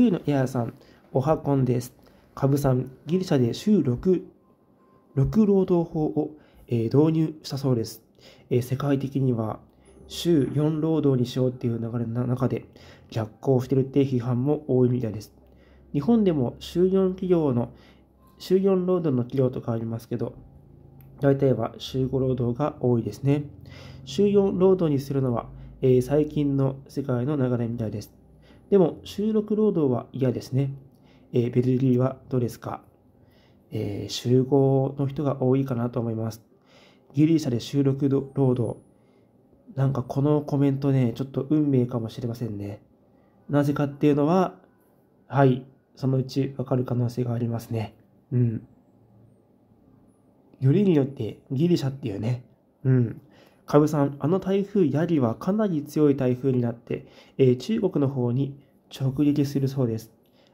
うのエアさん、おはこんです。カブさん、ギリシャで週6、6労働法を、えー、導入したそうです、えー、世界的には週4労働にしようっていう流れの中で逆行してるって批判も多いみたいです。日本でも週4企業の、週4労働の企業とかありますけど、大体は週5労働が多いですね。週4労働にするのは、えー、最近の世界の流れみたいです。でも収録労働は嫌ですね。えー、ベルギーはどうですか、えー、集合の人が多いかなと思います。ギリシャで収録労働。なんかこのコメントね、ちょっと運命かもしれませんね。なぜかっていうのは、はい、そのうちわかる可能性がありますね。うん。よりによってギリシャっていうね、うん。カブさん、あの台風ヤギはかなり強い台風になって、えー、中国の方に直撃するそうです。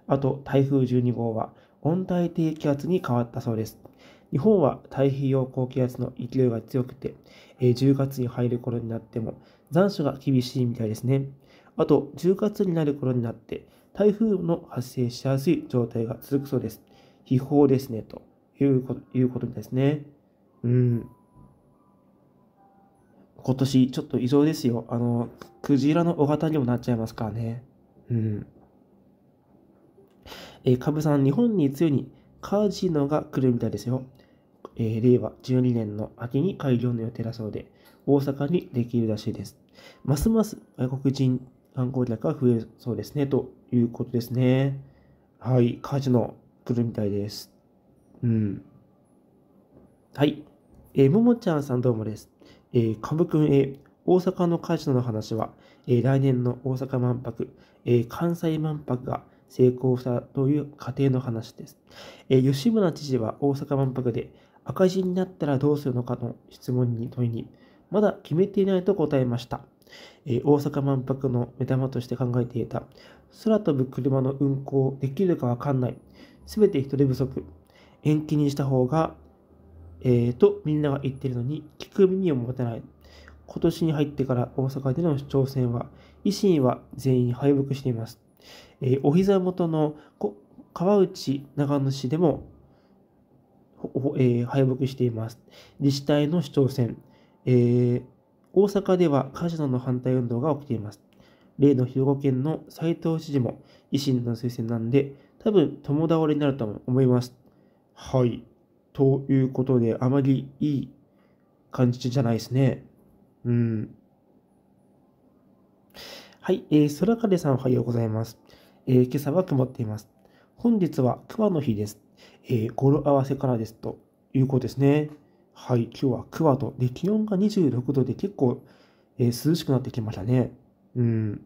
あと、台風12号は温帯低気圧に変わったそうです。日本は太平洋高気圧の勢いが強くて、えー、10月に入る頃になっても残暑が厳しいみたいですね。あと、10月になる頃になって、台風の発生しやすい状態が続くそうです。秘宝ですね、というこということですね。うん。今年ちょっと異常ですよ。あの、クジラの尾形にもなっちゃいますからね。うん。えー、ぶさん、日本に強いにカジノが来るみたいですよ。えー、令和12年の秋に開業の予定だそうで、大阪にできるらしいです。ますます外国人観光客が増えるそうですね、ということですね。はい、カジノ来るみたいです。うん。はい。えー、ももちゃんさんどうもです。えー、君 A、大阪のカジノの話は、えー、来年の大阪万博、えー、関西万博が成功したという過程の話です。え吉村知事は大阪万博で、赤字になったらどうするのかの質問に問いに、まだ決めていないと答えました。え大阪万博の目玉として考えていた、空飛ぶ車の運行できるかわかんない、すべて人手不足、延期にした方がえー、と、みんなが言ってるのに、聞く耳を持たない。今年に入ってから大阪での挑戦は、維新は全員敗北しています。えー、お膝元の川内長野市でも、えー、敗北しています。自治体の市長選、えー、大阪ではカジノの反対運動が起きています。例の兵庫県の斎藤知事も維新の推薦なんで、多分共倒れになると思います。はい。ということで、あまりいい感じじゃないですね。うん。はい、えー、空風さんおはようございます。えー、今朝は曇っています。本日は桑の日です。えー、語呂合わせからですということですね。はい、今日は桑と。で、気温が26度で結構、えー、涼しくなってきましたね。うん。